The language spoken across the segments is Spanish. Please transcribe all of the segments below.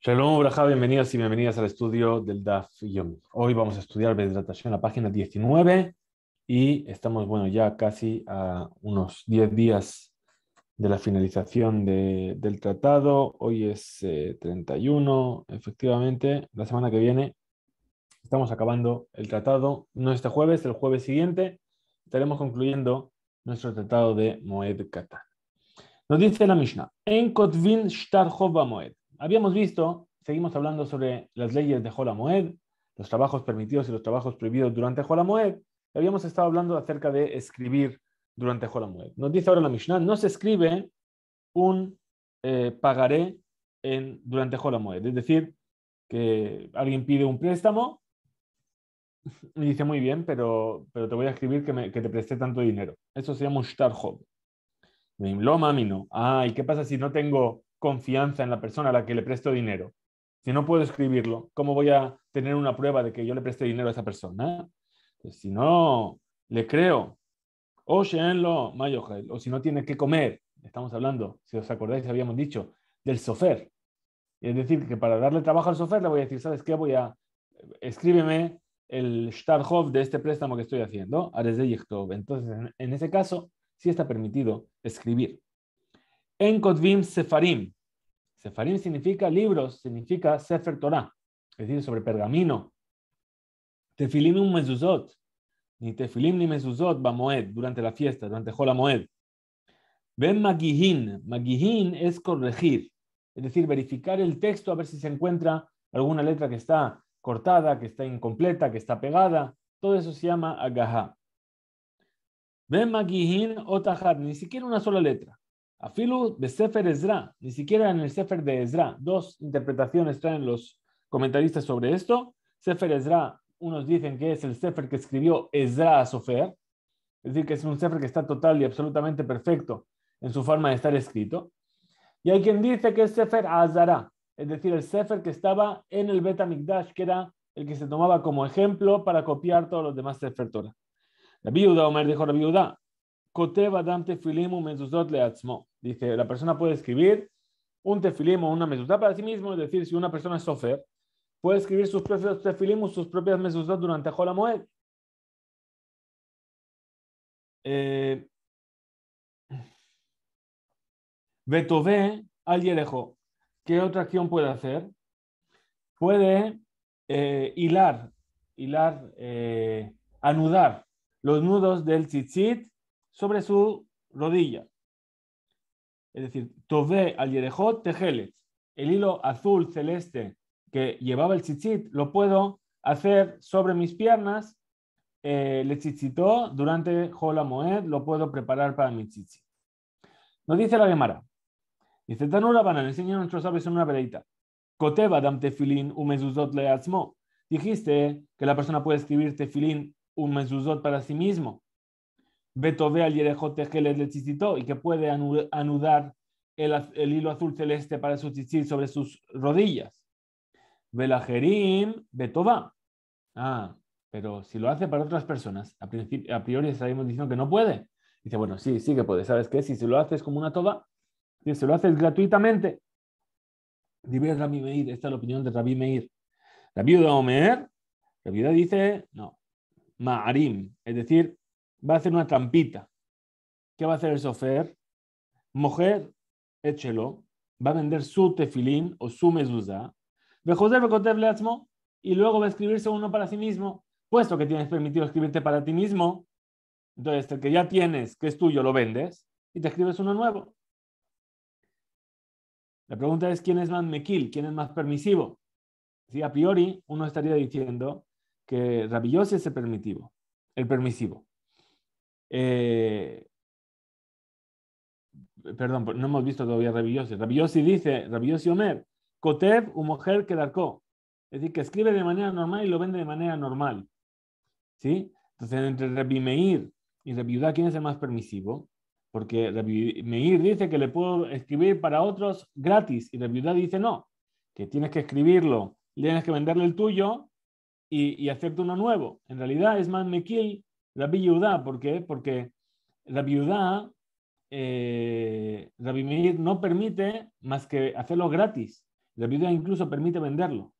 Shalom, Braja, bienvenidos y bienvenidas al estudio del DAF Yom. Hoy vamos a estudiar en la página 19, y estamos, bueno, ya casi a unos 10 días de la finalización del tratado. Hoy es 31, eh, efectivamente. La semana que viene estamos acabando el tratado, no este jueves, el jueves siguiente estaremos concluyendo nuestro tratado de Moed Katan. Nos dice la Mishnah, En Kotvin Shtar Moed habíamos visto, seguimos hablando sobre las leyes de Jolamoed, los trabajos permitidos y los trabajos prohibidos durante Jolamoed. Habíamos estado hablando acerca de escribir durante Jolamoed. Nos dice ahora la Mishnah, no se escribe un eh, pagaré en, durante Jolamoed. Es decir, que alguien pide un préstamo y dice, muy bien, pero, pero te voy a escribir que, te presté tanto dinero. Eso se llama un lo Me no. Ah, ¿y qué pasa si no tengo confianza en la persona a la que le presto dinero. Si no puedo escribirlo, ¿cómo voy a tener una prueba de que yo le presté dinero a esa persona? Pues, si no le creo, o lo o si no tiene que comer, estamos hablando, si os acordáis, habíamos dicho, del sofer. Es decir, que para darle trabajo al sofer le voy a decir, ¿sabes qué? Voy a, escríbeme el Starhov de este préstamo que estoy haciendo, a Entonces, en ese caso, sí está permitido escribir en Kotvim Sefarim. Sefarim significa libros, significa Sefer Torah, es decir, sobre pergamino. Tefilim un mezuzot, ni tefilim ni mezuzot va moed, durante la fiesta, durante Jola Moed. Ben Magihin, Magihin es corregir, es decir, verificar el texto a ver si se encuentra alguna letra que está cortada, que está incompleta, que está pegada. Todo eso se llama agaha Ben Magihin o ni siquiera una sola letra. Afilu de Sefer Ezra, ni siquiera en el Sefer de Ezra. Dos interpretaciones traen los comentaristas sobre esto. Sefer Ezra, unos dicen que es el Sefer que escribió Ezra a Sofer, es decir, que es un Sefer que está total y absolutamente perfecto en su forma de estar escrito. Y hay quien dice que es Sefer Azara, es decir, el Sefer que estaba en el Betamikdash, que era el que se tomaba como ejemplo para copiar todos los demás Sefer Torah. La viuda, Omer dijo la viuda, Dice, la persona puede escribir un tefilim o una mezuzá para sí mismo, es decir, si una persona es sofer, puede escribir sus propios tefilim o sus propias mezuzot durante Jolamoed. Eh, Betové al Yerejo. ¿Qué otra acción puede hacer? Puede eh, hilar, hilar, eh, anudar los nudos del tzitzit sobre su rodilla. Es decir, Tove al Yerejot Tejelet, el hilo azul celeste que llevaba el chichit, lo puedo hacer sobre mis piernas, eh, le chichitó, durante Jola Moed, lo puedo preparar para mi chichit. Nos dice la Gemara, dice Tanura Banan, enseña a nuestros sabios en una veredita. Coteba dam tefilin Dijiste que la persona puede escribir tefilin mesuzot para sí mismo. Betove al y que puede anudar el, hilo azul celeste para su sobre sus rodillas. Velajerim Betova. Ah, pero si lo hace para otras personas, a, priori sabemos diciendo que no puede. Dice, bueno, sí, sí que puede. ¿Sabes qué? Si se lo haces como una toba, si se lo haces gratuitamente. Dice Rabí Meir, esta es la opinión de rabí Meir. Rabbi Omer, Rabbi dice, no, Ma'arim, es decir, va a hacer una trampita. ¿Qué va a hacer el sofer? Mujer, échelo, va a vender su tefilín o su mezuzá, y luego va a escribirse uno para sí mismo, puesto que tienes permitido escribirte para ti mismo, entonces el este que ya tienes, que es tuyo, lo vendes y te escribes uno nuevo. La pregunta es, ¿quién es más mequil? ¿Quién es más permisivo? Si a priori uno estaría diciendo que rabilloso es el permitivo, el permisivo. Eh, perdón, no hemos visto todavía Rabiosi. Rabiosi dice, Rabiosi Omer, Kotev, u mujer que darcó. Es decir, que escribe de manera normal y lo vende de manera normal. ¿Sí? Entonces, entre Rabbi Meir y Rabbi Yudá, ¿quién es el más permisivo? Porque Rabbi Meir dice que le puedo escribir para otros gratis y Rabbi dice no, que tienes que escribirlo, tienes que venderle el tuyo y, y hacerte uno nuevo. En realidad es más Mekil la viuda, ¿por qué? Porque la viuda, eh, no permite más que hacerlo gratis. La viuda incluso permite venderlo.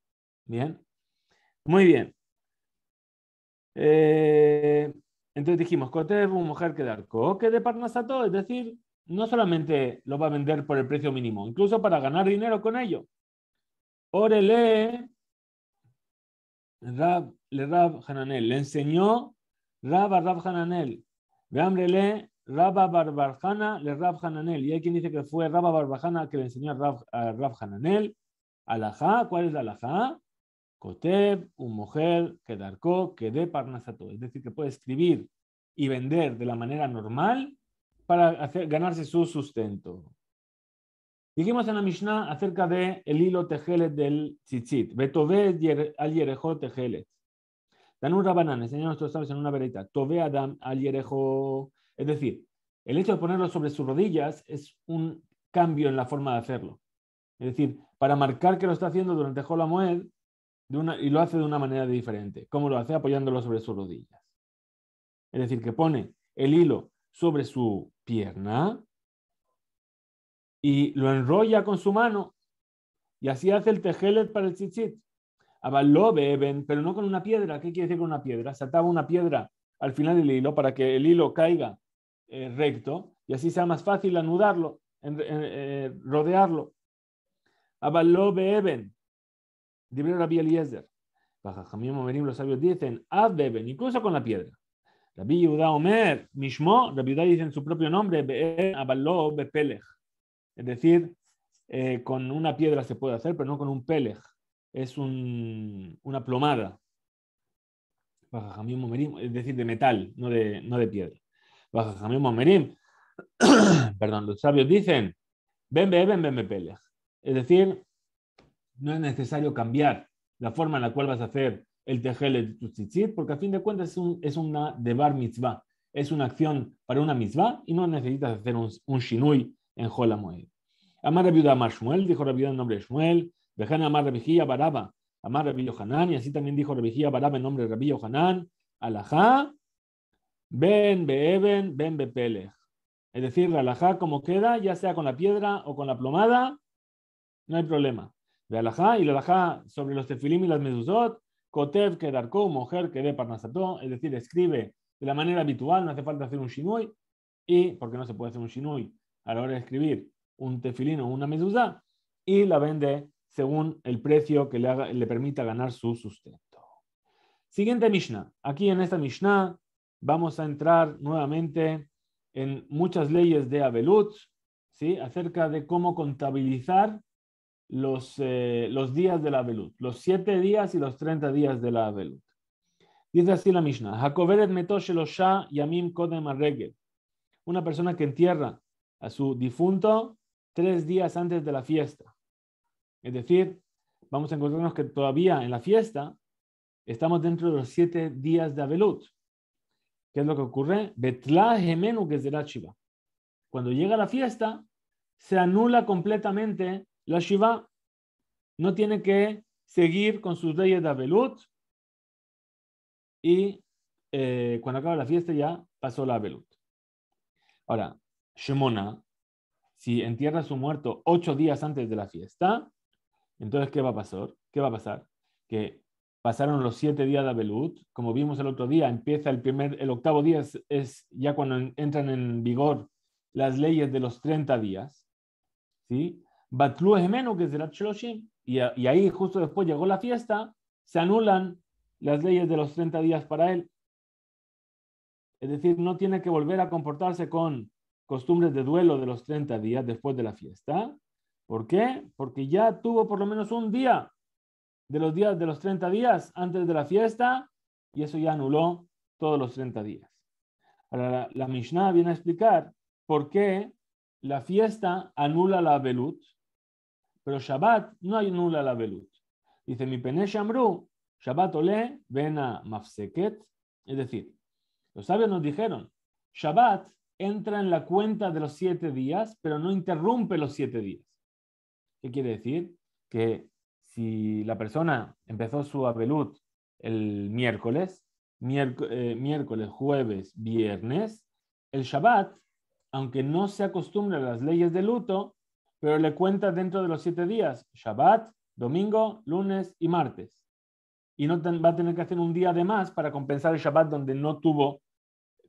Bien. Muy bien. Eh, entonces dijimos, una mujer que dar que de todo. es decir, no solamente lo va a vender por el precio mínimo, incluso para ganar dinero con ello. Orele, le le enseñó Rabba Rab Hananel. Rabba Barbarjana le Rab Y hay quien dice que fue Rabba Barbarjana que le enseñó a Rab, ¿cuál es la alajá? Koteb, un mujer que darcó, que dé parnasato. Es decir, que puede escribir y vender de la manera normal para ganarse su sustento. Dijimos en la Mishnah acerca del el hilo tejelet del tzitzit. Betove al yerejot tejelet. Dan un rabanán, enseña nuestros sabios en una vereta. Adam al yerejo. Es decir, el hecho de ponerlo sobre sus rodillas es un cambio en la forma de hacerlo. Es decir, para marcar que lo está haciendo durante Jolamoed y lo hace de una manera diferente. ¿Cómo lo hace? Apoyándolo sobre sus rodillas. Es decir, que pone el hilo sobre su pierna y lo enrolla con su mano y así hace el tejelet para el chichit. Avaló beben, pero no con una piedra. ¿Qué quiere decir con una piedra? Se ataba una piedra al final del hilo para que el hilo caiga eh, recto y así sea más fácil anudarlo, eh, eh, rodearlo. Avaló beben. Dibre Rabbi Eliezer. Bajajamim Omerim, los sabios dicen, ad beben, incluso con la piedra. Rabbi Yehuda Omer, Mishmo, Rabbi Yehuda en su propio nombre, Abaló Avaló Es decir, con una piedra se puede hacer, pero no con un pelej es una plomada. es decir, de metal, no de, no de piedra. Momerim, perdón, los sabios dicen, ven, ven, ven, Es decir, no es necesario cambiar la forma en la cual vas a hacer el tejel de tu tzitzit, porque a fin de cuentas es, una de bar mitzvah, es una acción para una mitzvah y no necesitas hacer un, un shinui en moed. Amar viuda Amar Shmuel, dijo viuda en nombre de Shmuel, Dejan Amar Revijía Baraba, Amar Rabbi Hanán, y así también dijo Revijía Baraba en nombre de Rabbi Hanán, Alajá, Ben Beeben, Ben Bepelech. Es decir, la alajá como queda, ya sea con la piedra o con la plomada, no hay problema. De alajá y la alajá sobre los tefilim y las mezuzot, kotev kedarko, mujer que de parnasató, es decir, escribe de la manera habitual, no hace falta hacer un shinui, y porque no se puede hacer un shinui a la hora de escribir un tefilín o una mezuzá, y la vende según el precio que le, permita ganar su sustento. Siguiente Mishnah. Aquí en esta Mishnah vamos a entrar nuevamente en muchas leyes de Abelut, ¿sí? acerca de cómo contabilizar los, eh, días de la Abelut, los siete días y los treinta días de la Abelut. Dice así la Mishnah, Yamim Kodem una persona que entierra a su difunto tres días antes de la fiesta. Es decir, vamos a encontrarnos que todavía en la fiesta estamos dentro de los siete días de Abelut. ¿Qué es lo que ocurre? es de la Cuando llega la fiesta, se anula completamente la Shiva. No tiene que seguir con sus leyes de Abelut. Y eh, cuando acaba la fiesta ya pasó la Abelut. Ahora, Shemona, si entierra su muerto ocho días antes de la fiesta, entonces, ¿qué va a pasar? ¿Qué va a pasar? Que pasaron los siete días de Abelut, como vimos el otro día, empieza el primer, el octavo día es, ya cuando entran en vigor las leyes de los 30 días, ¿sí? Batlu que es de y, y ahí justo después llegó la fiesta, se anulan las leyes de los 30 días para él. Es decir, no tiene que volver a comportarse con costumbres de duelo de los 30 días después de la fiesta, ¿Por qué? Porque ya tuvo por lo menos un día de los días de los 30 días antes de la fiesta y eso ya anuló todos los 30 días. Ahora la, Mishnah viene a explicar por qué la fiesta anula la velut, pero Shabbat no anula la velut. Dice mi pene shamru, Shabbat ole vena mafseket, es decir, los sabios nos dijeron, Shabbat entra en la cuenta de los siete días, pero no interrumpe los siete días. ¿Qué quiere decir? Que si la persona empezó su abelud el miércoles, eh, miércoles, jueves, viernes, el Shabbat, aunque no se acostumbre a las leyes de luto, pero le cuenta dentro de los siete días, Shabbat, domingo, lunes y martes. Y no va a tener que hacer un día de más para compensar el Shabbat donde no tuvo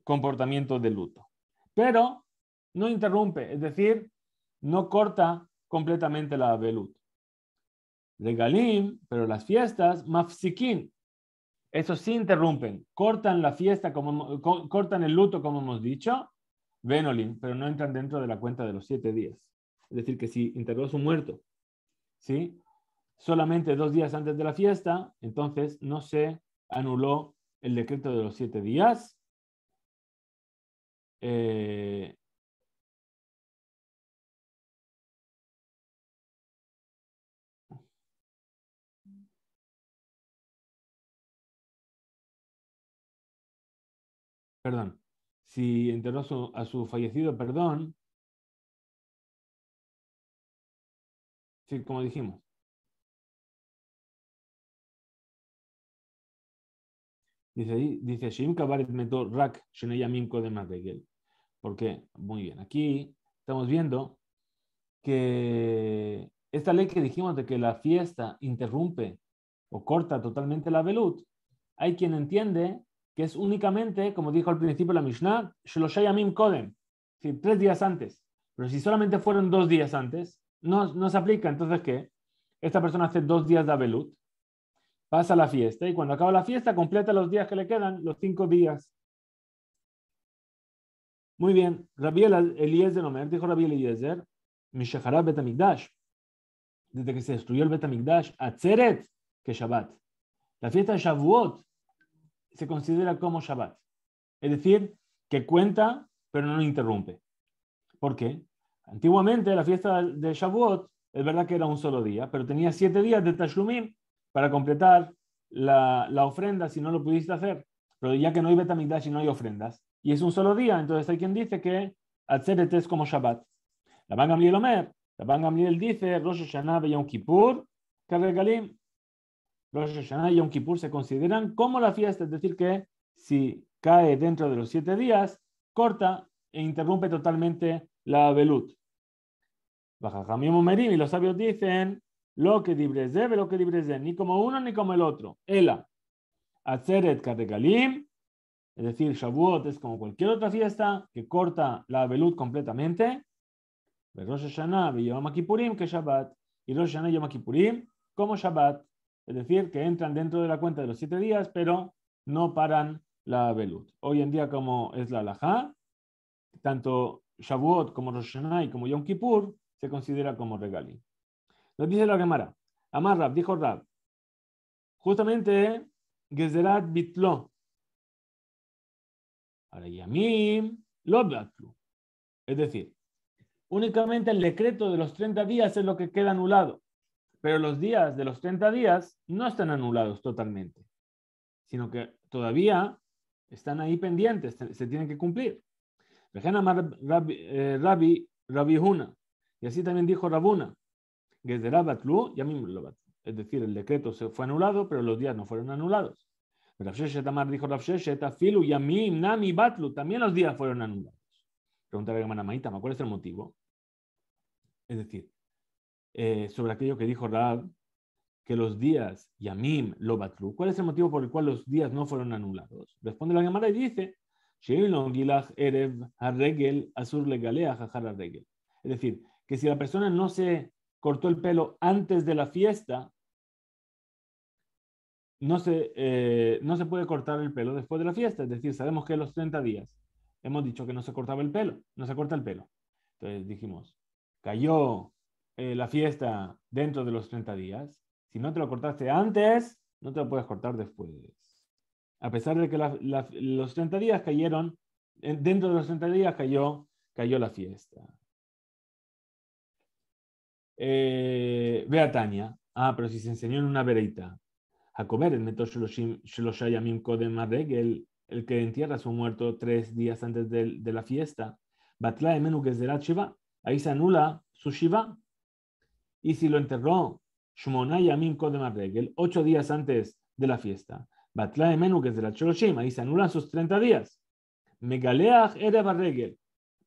comportamiento de luto. Pero no interrumpe, es decir, no corta completamente la velut. Galim, pero las fiestas, mafsikin, eso sí interrumpen, cortan la fiesta, como, cortan el luto, como hemos dicho, Venolim, pero no entran dentro de la cuenta de los siete días. Es decir, que si integró su muerto, ¿sí? Solamente dos días antes de la fiesta, entonces no se anuló el decreto de los siete días. Eh, perdón, si enterró a su fallecido, perdón, sí, como dijimos. Dice, dice Shim Kabaret Meto Rak Mimko de Porque, muy bien, aquí estamos viendo que esta ley que dijimos de que la fiesta interrumpe o corta totalmente la velut, hay quien entiende que es únicamente, como dijo al principio la Mishnah, Kodem, tres días antes. Pero si solamente fueron dos días antes, no, se aplica. Entonces, ¿qué? Esta persona hace dos días de Abelut, pasa la fiesta y cuando acaba la fiesta completa los días que le quedan, los cinco días. Muy bien, Rabbi Eliezer dijo Rabiel Eliezer, Mishaharat Betamigdash, desde que se destruyó el Betamigdash, que Shabbat. La fiesta de Shavuot se considera como Shabbat. Es decir, que cuenta, pero no interrumpe. ¿Por qué? Antiguamente la fiesta de Shavuot, es verdad que era un solo día, pero tenía siete días de Tashlumim para completar la, ofrenda si no lo pudiste hacer. Pero ya que no hay Betamigdash y no hay ofrendas, y es un solo día, entonces hay quien dice que Atzeret es como Shabbat. La Banga Miel Omer, la Banga Miel dice Rosh Hashanah Yom Kippur, Karregalim. Rosh Hashanah y Yom Kippur se consideran como la fiesta, es decir, que si cae dentro de los siete días, corta e interrumpe totalmente la velut. y los sabios dicen lo que debe lo que de ni como uno ni como el otro. Ela, es decir, Shavuot es como cualquier otra fiesta que corta la velut completamente. Rosh Hashanah y Yom Kippurim que Shabbat. Y Rosh Hashanah y Yom Kippurim como Shabbat es decir, que entran dentro de la cuenta de los siete días, pero no paran la velut. Hoy en día, como es la laja tanto Shavuot como Rosh Hashanah y como Yom Kippur se considera como regalí. Nos dice la Gemara, Amar Rab, dijo Rab, justamente Gezerat Bitlo, Es decir, únicamente el decreto de los 30 días es lo que queda anulado pero los días de los 30 días no están anulados totalmente, sino que todavía están ahí pendientes, se tienen que cumplir. Eh, Rabbi, Rabbi Huna, y así también dijo Rabuna, es decir, el decreto se fue anulado, pero los días no fueron anulados. tamar dijo Filu, Yamim, Nami, Batlu, también los días fueron anulados. Preguntaré a hermana Maitama, ¿cuál es el motivo? Es decir, eh, sobre aquello que dijo Raab, que los días Yamim lo batru. ¿Cuál es el motivo por el cual los días no fueron anulados? Responde la Gemara y dice, es decir, que si la persona no se cortó el pelo antes de la fiesta, no se, eh, no se puede cortar el pelo después de la fiesta. Es decir, sabemos que los 30 días hemos dicho que no se cortaba el pelo, no se corta el pelo. Entonces dijimos, cayó eh, la fiesta dentro de los 30 días, si no te lo cortaste antes, no te lo puedes cortar después. A pesar de que los 30 días cayeron, dentro de los 30 días cayó, cayó la fiesta. Eh, ve a Tania. Ah, pero si se enseñó en una vereita. A comer el el, el que entierra su muerto tres días antes de, la fiesta. Batla de la Shiva. Ahí se anula su Shiva y si lo enterró, Shmonayamim Kodemarregel de Marregel ocho días antes de la fiesta, de Menu, que es de la Choloshima, y se anulan sus 30 días. Megaleach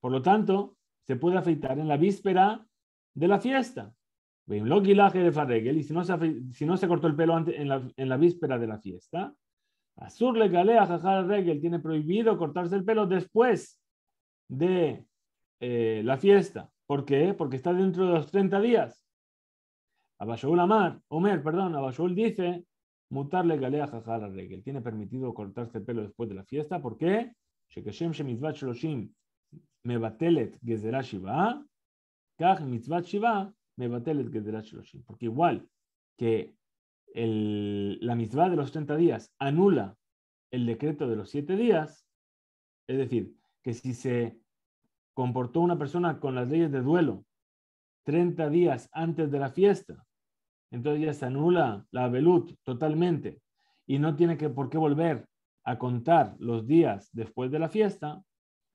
Por lo tanto, se puede afeitar en la víspera de la fiesta. Y si no, se, si no se cortó el pelo antes, en, la, víspera de la fiesta, Azur le galea regel tiene prohibido cortarse el pelo después de eh, la fiesta. ¿Por qué? Porque está dentro de los 30 días. Abashul Amar, Omer, perdón, dice, mutarle galea regel. Tiene permitido cortarse el pelo después de la fiesta. ¿Por qué? Porque igual que la mitzvah de los 30 días anula el decreto de los 7 días, es decir, que si se comportó una persona con las leyes de duelo 30 días antes de la fiesta entonces ya se anula la velut totalmente y no tiene que por qué volver a contar los días después de la fiesta,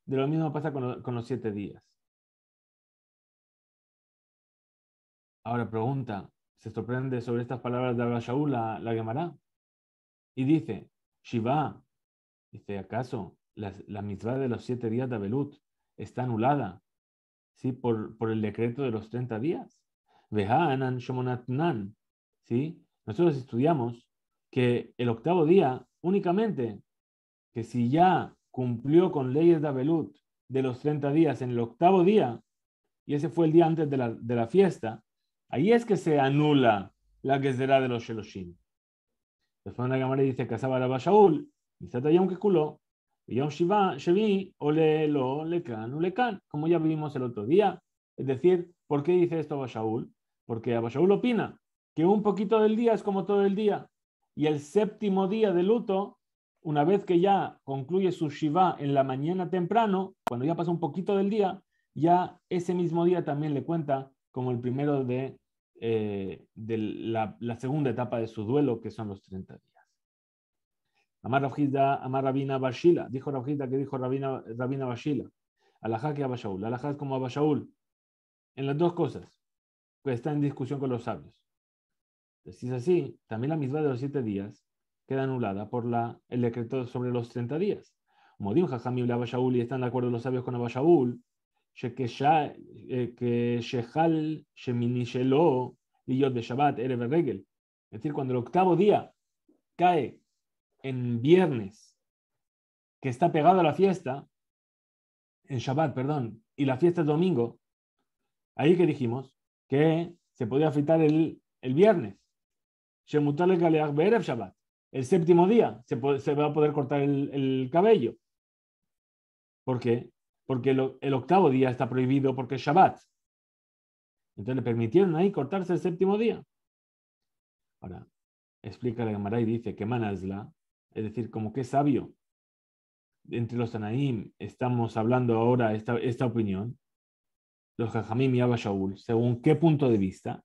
de lo mismo pasa con, los siete días. Ahora pregunta, se sorprende sobre estas palabras de Abba Shaul, la, la y dice, Shiva, dice, ¿acaso la, la de los siete días de Abelut está anulada? ¿Sí? Por, el decreto de los treinta días. Vehanan Shomonatnan. ¿Sí? Nosotros estudiamos que el octavo día únicamente, que si ya cumplió con leyes de Abelut de los 30 días en el octavo día, y ese fue el día antes de la, de la fiesta, ahí es que se anula la que será de los Sheloshim. Después la cámara dice, casaba la Shaul, culó, y Yom Shiva, Shevi, Ole, Lo, Lekan, como ya vimos el otro día. Es decir, ¿por qué dice esto Bashaul? Porque Abashaul opina que un poquito del día es como todo el día. Y el séptimo día de luto, una vez que ya concluye su Shiva en la mañana temprano, cuando ya pasa un poquito del día, ya ese mismo día también le cuenta como el primero de, eh, de la, segunda etapa de su duelo, que son los 30 días. Amar Rafjida, Amar Rabina Bashila, dijo Rafjida que dijo Rabina, Rabina Bashila, Alajá que Abashaul, Alajá es como Abashaul, en las dos cosas está en discusión con los sabios. Si es así, también la misma de los siete días queda anulada por la, el decreto sobre los 30 días. Como dijo y Shaul y están de acuerdo los sabios con Abashaul, Shaul, que eh, Shehal y yot de Shabbat Erev Regel. Es decir, cuando el octavo día cae en viernes, que está pegado a la fiesta, en Shabbat, perdón, y la fiesta es domingo, ahí que dijimos, que se podía afeitar el, el viernes. El séptimo día se, va a poder cortar el, cabello. ¿Por qué? Porque el, octavo día está prohibido porque es Shabbat. Entonces le permitieron ahí cortarse el séptimo día. Ahora, explica la Gemara y dice que Manasla, es decir, como que sabio. Entre los tanaim estamos hablando ahora esta, esta opinión los Jajamim y Abba Shaul, según qué punto de vista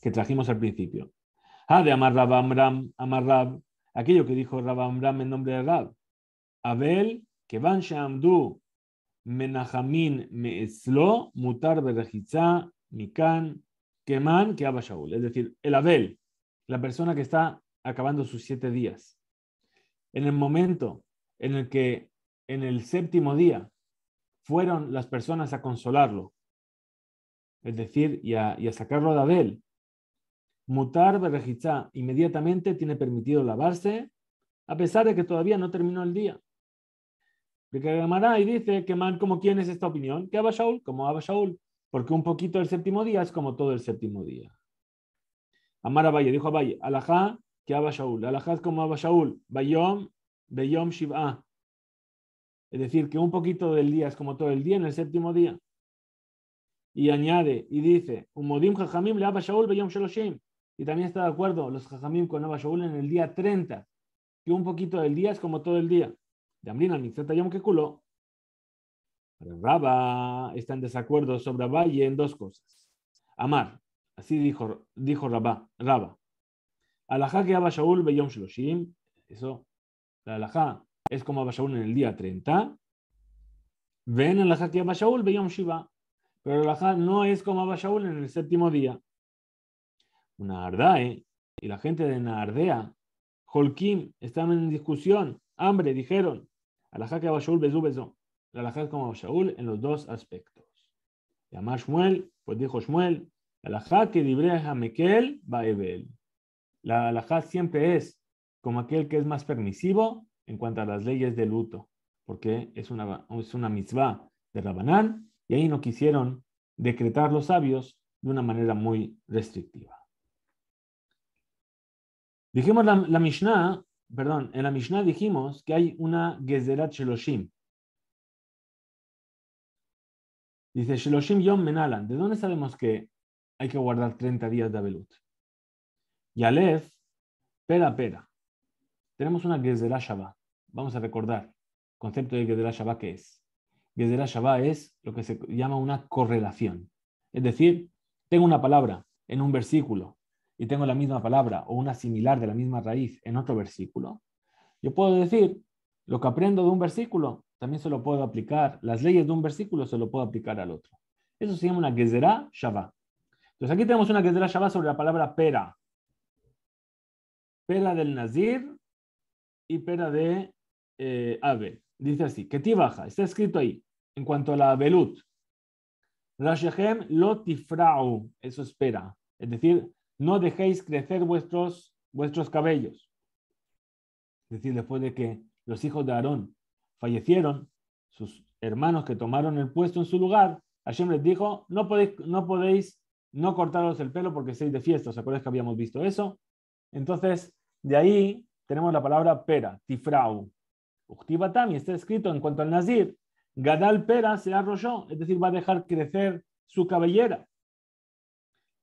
que trajimos al principio. Ah, de Amar Rab Amram, Amar aquello que dijo Rab Amram en nombre de Rab. Abel, que van Shamdu, me Meeslo, Mutar Berejitza, Mikan, Keman, que Abba Shaul. Es decir, el Abel, la persona que está acabando sus siete días. En el momento en el que en el séptimo día fueron las personas a consolarlo es decir, y a, sacarlo de Abel. Mutar Berrejizá inmediatamente tiene permitido lavarse, a pesar de que todavía no terminó el día. Porque y dice que mal, como quién es esta opinión, que habla como habla Shaul, porque un poquito del séptimo día es como todo el séptimo día. Amar Valle, dijo a Valle, Alajá que habla Shaul, Alajá es como Abashaul. Shaul, Bayom, Bayom Shiv'a. Es decir, que un poquito del día es como todo el día en el séptimo día y añade y dice, Y también está de acuerdo los Jajamim con Abba Shaul en el día 30, que un poquito del día es como todo el día. De al Mixeta Yom Pero Rabba está en desacuerdo sobre Abba y en dos cosas. Amar, así dijo, dijo Rabba. Rabba. Alajá que Abba Shaul Eso, la alajá es como Abba Shaul en el día 30. Ven en la que Abba Shaul Beyom Shiva pero la halajá no es como Abba Shaul en el séptimo día. ardae y la gente de Naardea, Holkim, estaban en discusión, hambre, dijeron. Alajá que Abba Shaul La es como Abba Shaul en los dos aspectos. Y Amar Shmuel, pues dijo Shmuel, Alajá que va a Baebel. La halajá siempre es como aquel que es más permisivo en cuanto a las leyes de luto, porque es una, es una de Rabanán y ahí no quisieron decretar los sabios de una manera muy restrictiva. Dijimos la, Mishnah, perdón, en la Mishnah dijimos que hay una Gezerat Sheloshim. Dice Sheloshim Yom Menalan. ¿De dónde sabemos que hay que guardar 30 días de Abelut? Y Aleph, pera pera. Tenemos una Gezerat Shabbat. Vamos a recordar concepto de Gezerat Shabbat que es. Gesera Shabbat es lo que se llama una correlación. Es decir, tengo una palabra en un versículo y tengo la misma palabra o una similar de la misma raíz en otro versículo. Yo puedo decir, lo que aprendo de un versículo, también se lo puedo aplicar, las leyes de un versículo se lo puedo aplicar al otro. Eso se llama una Gesera Shabbat. Entonces aquí tenemos una Gesera Shabbat sobre la palabra pera. Pera del Nazir y pera de eh, ave, Dice así, que ti baja, está escrito ahí. En cuanto a la velut, Rashehem lo tifrau, eso espera. Es decir, no dejéis crecer vuestros, vuestros cabellos. Es decir, después de que los hijos de Aarón fallecieron, sus hermanos que tomaron el puesto en su lugar, Hashem les dijo, no podéis, no cortaros el pelo porque seis de fiesta. ¿Os acordáis que habíamos visto eso? Entonces, de ahí tenemos la palabra pera, tifrau. Uchtibatami está escrito en cuanto al nazir, Gadal Pera se arrolló, es decir, va a dejar crecer su cabellera.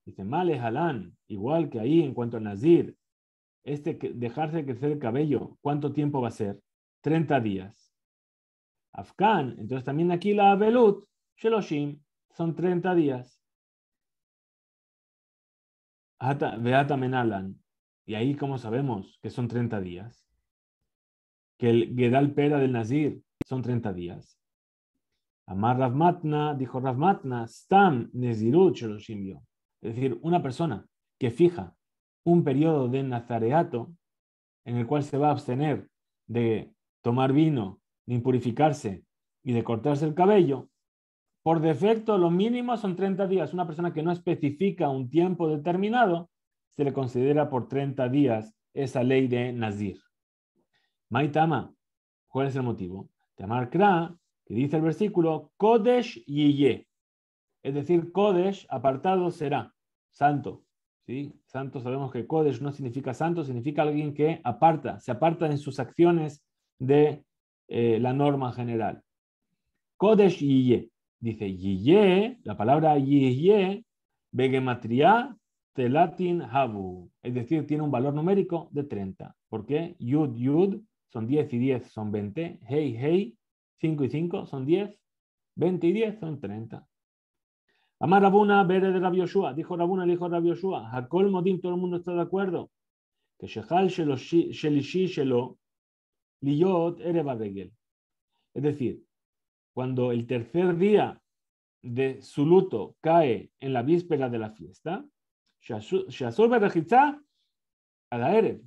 Dice, Male Halán, igual que ahí en cuanto a Nazir, este dejarse crecer el cabello, ¿cuánto tiempo va a ser? 30 días. Afkan, entonces también aquí la velut, Sheloshim, son 30 días. Beata Menalan, y ahí como sabemos que son 30 días, que el Gedal Pera del Nazir son 30 días. Amar Ravmatna, dijo Ravmatna, Stam Nezirut Es decir, una persona que fija un periodo de nazareato en el cual se va a abstener de tomar vino, de purificarse, y de cortarse el cabello, por defecto lo mínimo son 30 días. Una persona que no especifica un tiempo determinado, se le considera por 30 días esa ley de Nazir. Maitama, ¿cuál es el motivo? Tamar Kra que dice el versículo, Kodesh Yiye, es decir, Kodesh, apartado será, santo. ¿sí? Santo sabemos que Kodesh no significa santo, significa alguien que aparta, se aparta en sus acciones de eh, la norma general. Kodesh Yiye, dice Yiye, la palabra Yiye, Begematria Telatin Habu, es decir, tiene un valor numérico de 30. ¿Por qué? Yud Yud son 10 y 10 son 20, Hey Hey 5 y 5 son 10. 20 y 10 son 30. Amar Rabuna, Bere de Rabbi Dijo Rabuna, dijo Rabbi Yoshua. Hakol Modim, todo el mundo está de acuerdo. Que Shehal Shelishi Shelo Liyot Ereba begel Es decir, cuando el tercer día de su luto cae en la víspera de la fiesta, Shazur Berejitza a la Erev,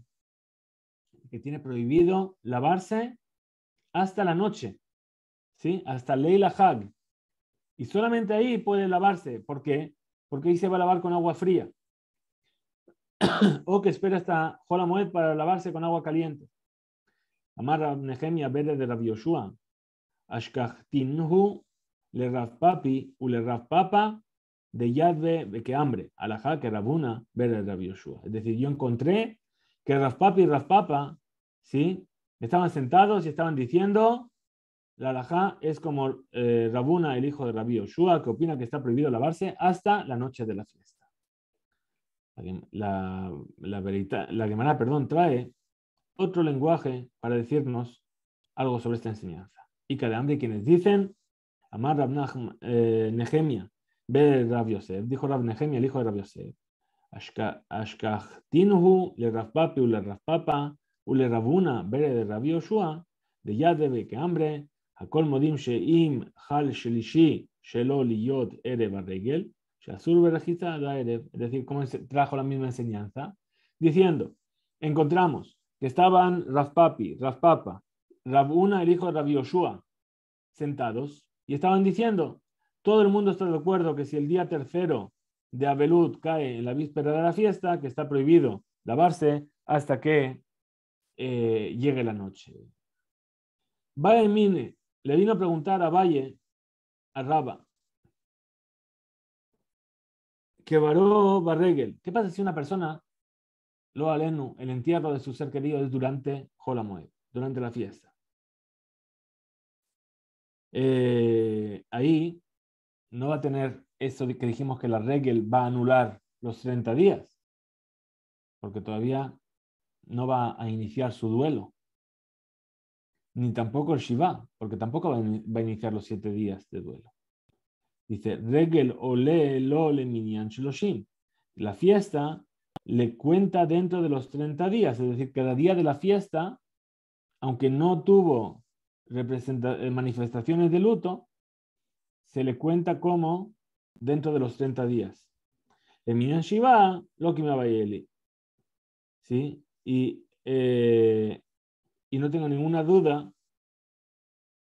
que tiene prohibido lavarse hasta la noche. ¿sí? Hasta Leila Hag. Y solamente ahí puede lavarse. ¿Por qué? Porque ahí se va a lavar con agua fría. o que espera hasta Jolamoed para lavarse con agua caliente. Amar Nehemia verde de Rabbi Yoshua. Ashkachtinhu le Papi u le Papa de de que hambre. Alajá que Rabuna verde de Rabbi Yoshua. Es decir, yo encontré que Rav Papi y Rafpapa, Papa, ¿sí? Estaban sentados y estaban diciendo la alajá es como eh, Rabuna, el hijo de Rabbi Oshua, que opina que está prohibido lavarse hasta la noche de la fiesta. La, la, la Gemara, perdón, trae otro lenguaje para decirnos algo sobre esta enseñanza. Y cada hambre quienes dicen, Amar Rab eh, Nehemia, ve Rab Yosef, dijo Rab Nehemia, el hijo de Rabbi Yosef, Ashkachtinuhu, le Rafpapi, ule Rafpapa, le Rabuna, bere de Rab Yoshua, de debe que hambre, es decir, trajo la misma enseñanza, diciendo, encontramos que estaban Rafpapi, Rafpapa, Rabuna, el hijo de Yoshua, sentados, y estaban diciendo, todo el mundo está de acuerdo que si el día tercero de Abelud cae en la víspera de la fiesta, que está prohibido lavarse hasta que eh, llegue la noche. Baemine le vino a preguntar a Valle, a Raba, que varó Barregel, ¿qué pasa si una persona lo Lenu, el entierro de su ser querido es durante Jolamoe, durante la fiesta? Eh, ahí no va a tener eso que dijimos que la regel va a anular los 30 días, porque todavía no va a iniciar su duelo ni tampoco el Shiva, porque tampoco va a iniciar los siete días de duelo. Dice, Regel ole lo le minyan shloshim. La fiesta le cuenta dentro de los 30 días, es decir, cada día de la fiesta, aunque no tuvo eh, manifestaciones de luto, se le cuenta como dentro de los 30 días. El minyan Shiva, lo que me ¿Sí? Y eh, y no tengo ninguna duda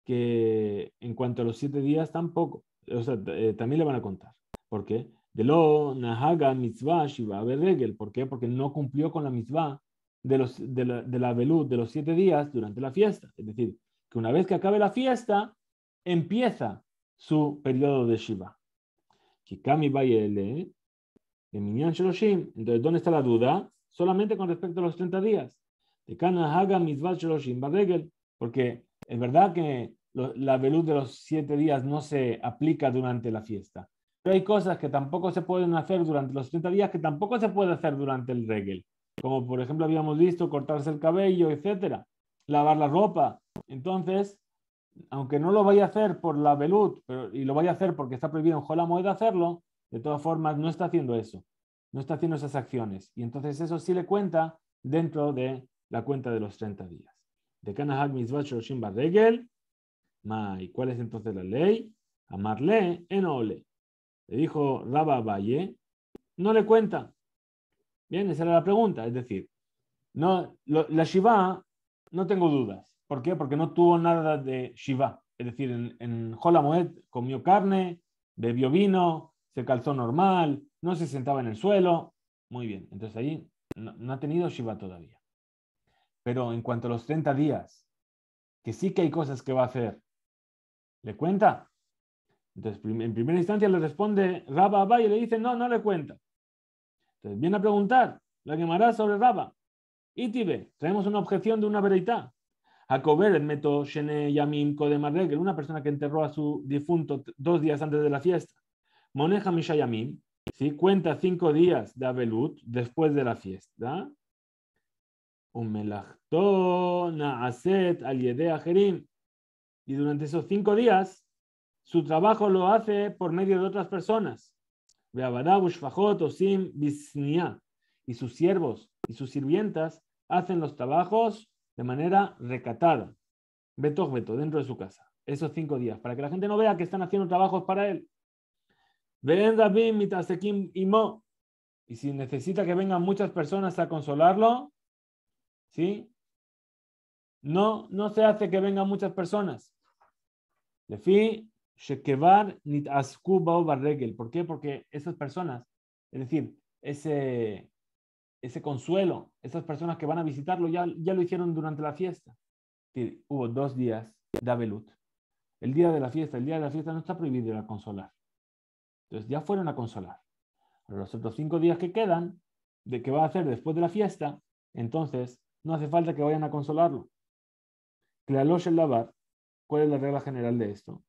que en cuanto a los siete días tampoco, o sea, eh, también le van a contar. ¿Por qué? De lo nahaga mitzvah shiva regel. ¿Por qué? Porque no cumplió con la mitzvah de, los, de la, de velud de los siete días durante la fiesta. Es decir, que una vez que acabe la fiesta, empieza su periodo de shiva. Kikami Entonces, ¿dónde está la duda? Solamente con respecto a los 30 días porque es verdad que la velud de los siete días no se aplica durante la fiesta. Pero hay cosas que tampoco se pueden hacer durante los 30 días que tampoco se puede hacer durante el regel. Como por ejemplo habíamos visto cortarse el cabello, etcétera, lavar la ropa. Entonces, aunque no lo vaya a hacer por la velud y lo vaya a hacer porque está prohibido en de hacerlo, de todas formas no está haciendo eso. No está haciendo esas acciones. Y entonces eso sí le cuenta dentro de la cuenta de los 30 días. De Kanahag ¿Cuál es entonces la ley? Amarle ole. Le dijo Rabba Valle, no le cuenta. Bien, esa era la pregunta. Es decir, no, la Shiva, no tengo dudas. ¿Por qué? Porque no tuvo nada de Shiva. Es decir, en, en Holamoed comió carne, bebió vino, se calzó normal, no se sentaba en el suelo. Muy bien, entonces ahí no, no ha tenido Shiva todavía. Pero en cuanto a los 30 días, que sí que hay cosas que va a hacer, ¿le cuenta? Entonces, en primera instancia le responde Rabba va y le dice, no, no le cuenta. Entonces, viene a preguntar la quemará sobre Rabba. Itibe, traemos una objeción de una veredita. Jacober, Meto, Shene, Yamim, Kodemarregel, una persona que enterró a su difunto dos días antes de la fiesta. Moneja Mishayamim, si cuenta cinco días de Abelut después de la fiesta. Y durante esos cinco días, su trabajo lo hace por medio de otras personas. Y sus siervos y sus sirvientas hacen los trabajos de manera recatada. Beto, beto, dentro de su casa. Esos cinco días, para que la gente no vea que están haciendo trabajos para él. Y si necesita que vengan muchas personas a consolarlo, ¿sí? No, no se hace que vengan muchas personas. ¿Por qué? Porque esas personas, es decir, ese, consuelo, esas personas que van a visitarlo ya, ya lo hicieron durante la fiesta. decir hubo dos días de Abelut. El día de la fiesta, el día de la fiesta no está prohibido ir a consolar. Entonces ya fueron a consolar. Pero los otros cinco días que quedan, de que va a hacer después de la fiesta, entonces no hace falta que vayan a consolarlo. ¿cuál es la regla general de esto?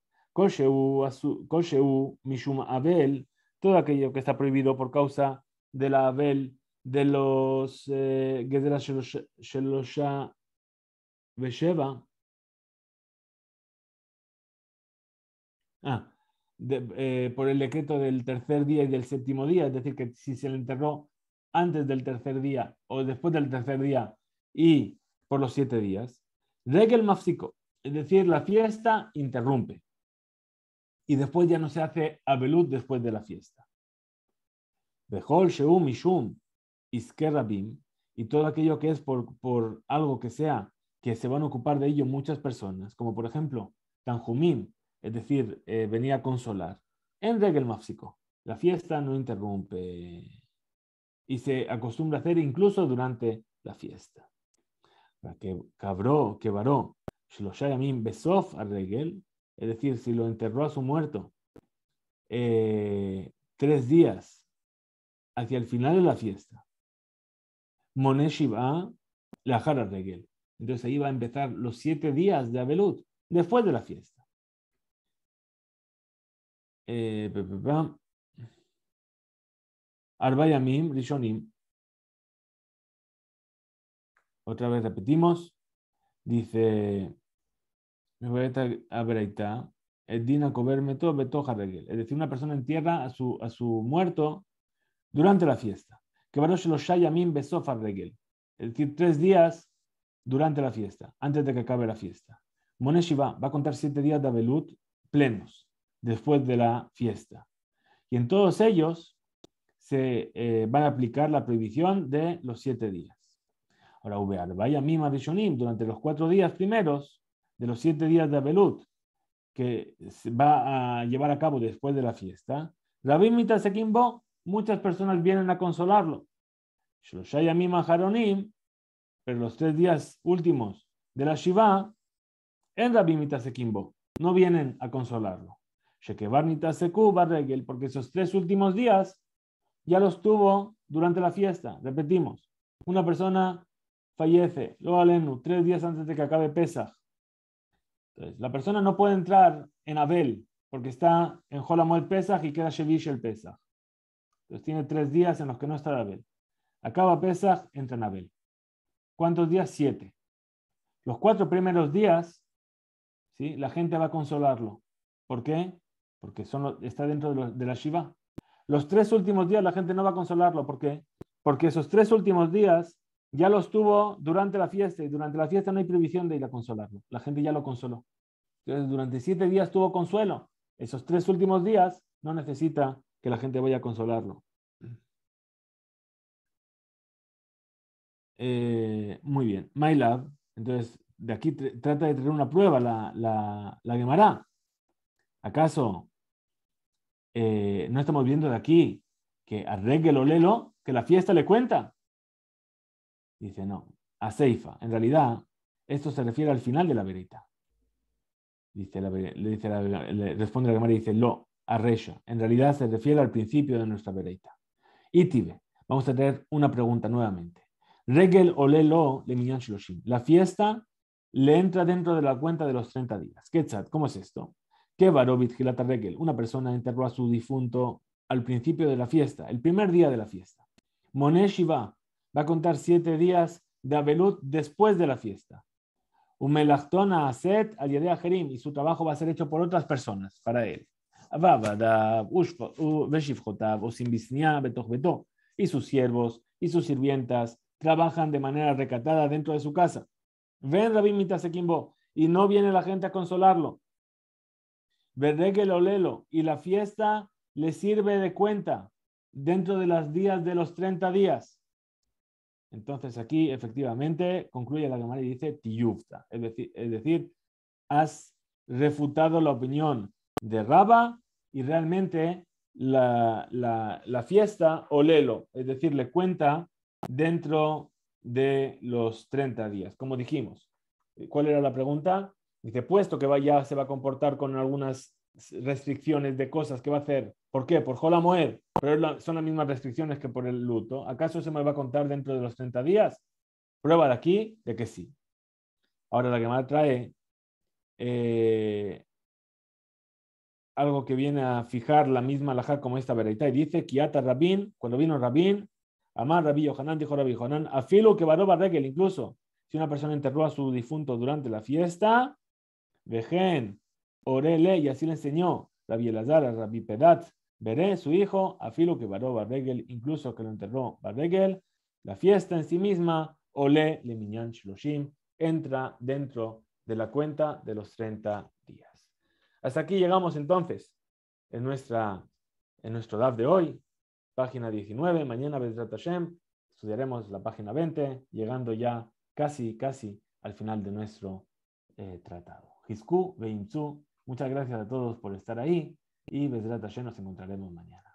Abel, todo aquello que está prohibido por causa de la Abel, de los eh, Gedera Shelosha ah, eh, por el decreto del tercer día y del séptimo día, es decir, que si se le enterró antes del tercer día o después del tercer día, y por los siete días. Regel mafsico, es decir, la fiesta interrumpe. Y después ya no se hace abelud después de la fiesta. Behol sheum ishum iskerabim, y todo aquello que es por, algo que sea, que se van a ocupar de ello muchas personas, como por ejemplo Tanjumim, es decir, eh, venía a consolar, en regel mafsico. La fiesta no interrumpe y se acostumbra a hacer incluso durante la fiesta. Pues que cabró, que varó, Shloshayamim Besof al es decir, si lo enterró a su muerto eh, tres días hacia el final de la fiesta, Moneshiva la al Regel. Entonces ahí va a empezar los siete días de Abelud después de la fiesta. Eh, Arbayamim Rishonim otra vez repetimos. Dice, es decir, una persona entierra a su, a su muerto durante la fiesta. Que Es decir, tres días durante la fiesta, antes de que acabe la fiesta. Moneshiva va a contar siete días de Abelut plenos, después de la fiesta. Y en todos ellos se va eh, van a aplicar la prohibición de los siete días para Vaya Mima durante los cuatro días primeros de los siete días de Abelut, que se va a llevar a cabo después de la fiesta. se Mitasekimbo, muchas personas vienen a consolarlo. Mima Haronim, pero los tres días últimos de la Shiva, en se Mitasekimbo, no vienen a consolarlo. Shekevar Nitaseku porque esos tres últimos días ya los tuvo durante la fiesta. Repetimos, una persona fallece, lo Alenu, tres días antes de que acabe Pesach. Entonces, la persona no puede entrar en Abel porque está en el Pesach y queda Shevish el Pesach. Entonces tiene tres días en los que no está Abel. Acaba Pesach, entra en Abel. ¿Cuántos días? Siete. Los cuatro primeros días, ¿sí? la gente va a consolarlo. ¿Por qué? Porque son, está dentro de, de la Shiva. Los tres últimos días la gente no va a consolarlo. ¿Por qué? Porque esos tres últimos días ya lo estuvo durante la fiesta y durante la fiesta no hay prohibición de ir a consolarlo. La gente ya lo consoló. Entonces, durante siete días tuvo consuelo. Esos tres últimos días no necesita que la gente vaya a consolarlo. Eh, muy bien. My love. Entonces, de aquí trata de tener una prueba la, la, ¿Acaso eh, no estamos viendo de aquí que arregle lo lelo que la fiesta le cuenta? Dice, no, a Seifa. En realidad, esto se refiere al final de la verita. Dice la, le, dice responde la cámara y dice, lo, a resha. En realidad se refiere al principio de nuestra verita. Itibe, vamos a tener una pregunta nuevamente. Regel ole lo le minyan shiloshim. La fiesta le entra dentro de la cuenta de los 30 días. chat ¿cómo es esto? qué varobit regel. Una persona enterró a su difunto al principio de la fiesta, el primer día de la fiesta. Moneshiva, va a contar siete días de Abelut después de la fiesta. al y su trabajo va a ser hecho por otras personas para él. Y sus siervos y sus sirvientas trabajan de manera recatada dentro de su casa. Ven Rabin sekimbo y no viene la gente a consolarlo. el y la fiesta le sirve de cuenta dentro de los días de los 30 días. Entonces aquí efectivamente concluye la Gemara y dice tiyufta, es decir, has refutado la opinión de Raba y realmente la, fiesta o lelo, es decir, le cuenta dentro de los 30 días, como dijimos. ¿Cuál era la pregunta? Dice, puesto que ya se va a comportar con algunas restricciones de cosas que va a hacer ¿Por qué? Por Jola Moer. pero son las mismas restricciones que por el luto. ¿Acaso se me va a contar dentro de los 30 días? Prueba de aquí de que sí. Ahora la que más trae eh, algo que viene a fijar la misma lajar como esta veredita y dice, Kiata Rabin, cuando vino Rabín Amar Rabí Yohanan, dijo Rabbi Yohanan, afilo que baroba regel, incluso si una persona enterró a su difunto durante la fiesta, vejen, orele, y así le enseñó Rabbi Elazar, Rabbi Pedat, Veré su hijo, afilo que varó Barregel, incluso que lo enterró Barregel, la fiesta en sí misma, ole le miñan shloshim, entra dentro de la cuenta de los 30 días. Hasta aquí llegamos entonces en, nuestra, en nuestro DAF de hoy, página 19. Mañana, vendrá Tashem, estudiaremos la página 20, llegando ya casi, casi al final de nuestro eh, tratado. Hizku Veimtsu, muchas gracias a todos por estar ahí y Besrat nos encontraremos mañana.